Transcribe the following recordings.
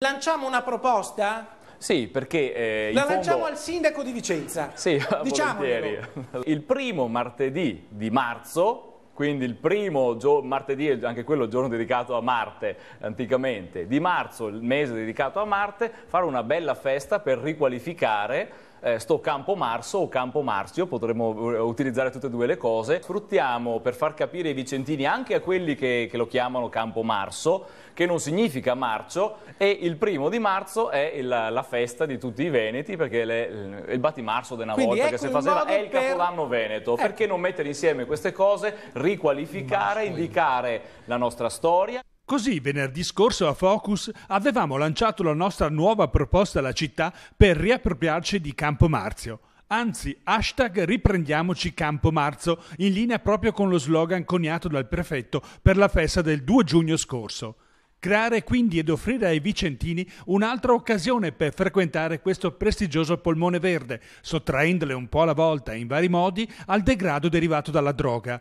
Lanciamo una proposta? Sì, perché... Eh, La lanciamo fondo... al sindaco di Vicenza. Sì, volentieri. Il primo martedì di marzo, quindi il primo martedì è anche quello giorno dedicato a Marte, anticamente, di marzo, il mese dedicato a Marte, fare una bella festa per riqualificare eh, sto Campo Marso o Campo Marzio, potremmo eh, utilizzare tutte e due le cose. Sfruttiamo per far capire ai vicentini, anche a quelli che, che lo chiamano Campo Marso, che non significa marcio, e il primo di marzo è il, la festa di tutti i veneti, perché è il battimarzo di una Quindi volta ecco che si faceva, è il per... veneto. Ecco. Perché non mettere insieme queste cose, riqualificare, indicare la nostra storia? Così venerdì scorso a Focus avevamo lanciato la nostra nuova proposta alla città per riappropriarci di Campo Marzio. Anzi, hashtag riprendiamoci Campo Marzo in linea proprio con lo slogan coniato dal prefetto per la festa del 2 giugno scorso. Creare quindi ed offrire ai vicentini un'altra occasione per frequentare questo prestigioso polmone verde, sottraendole un po' alla volta in vari modi al degrado derivato dalla droga.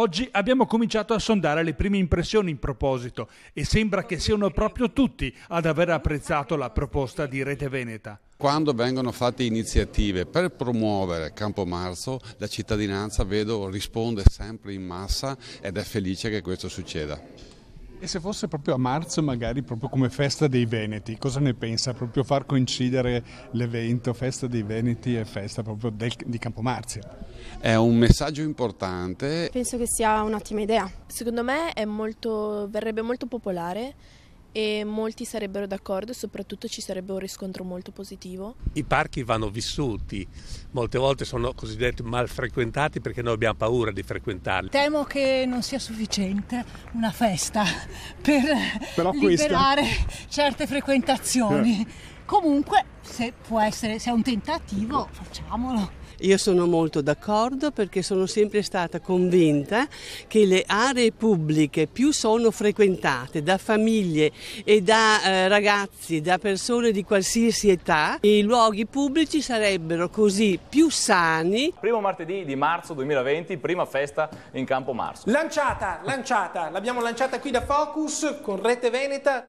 Oggi abbiamo cominciato a sondare le prime impressioni in proposito e sembra che siano proprio tutti ad aver apprezzato la proposta di Rete Veneta. Quando vengono fatte iniziative per promuovere Campomarzo, la cittadinanza vedo risponde sempre in massa ed è felice che questo succeda. E se fosse proprio a marzo, magari proprio come festa dei Veneti, cosa ne pensa? Proprio far coincidere l'evento Festa dei Veneti e festa proprio del, di Campomarzia? È un messaggio importante. Penso che sia un'ottima idea. Secondo me molto, verrebbe molto popolare e molti sarebbero d'accordo e soprattutto ci sarebbe un riscontro molto positivo. I parchi vanno vissuti, molte volte sono cosiddetti mal frequentati perché noi abbiamo paura di frequentarli. Temo che non sia sufficiente una festa per Però liberare questa... certe frequentazioni. Eh. Comunque, se può essere, se è un tentativo, facciamolo. Io sono molto d'accordo perché sono sempre stata convinta che le aree pubbliche più sono frequentate da famiglie e da eh, ragazzi, da persone di qualsiasi età, i luoghi pubblici sarebbero così più sani. Primo martedì di marzo 2020, prima festa in Campo Marzo. Lanciata, lanciata, l'abbiamo lanciata qui da Focus con Rete Veneta.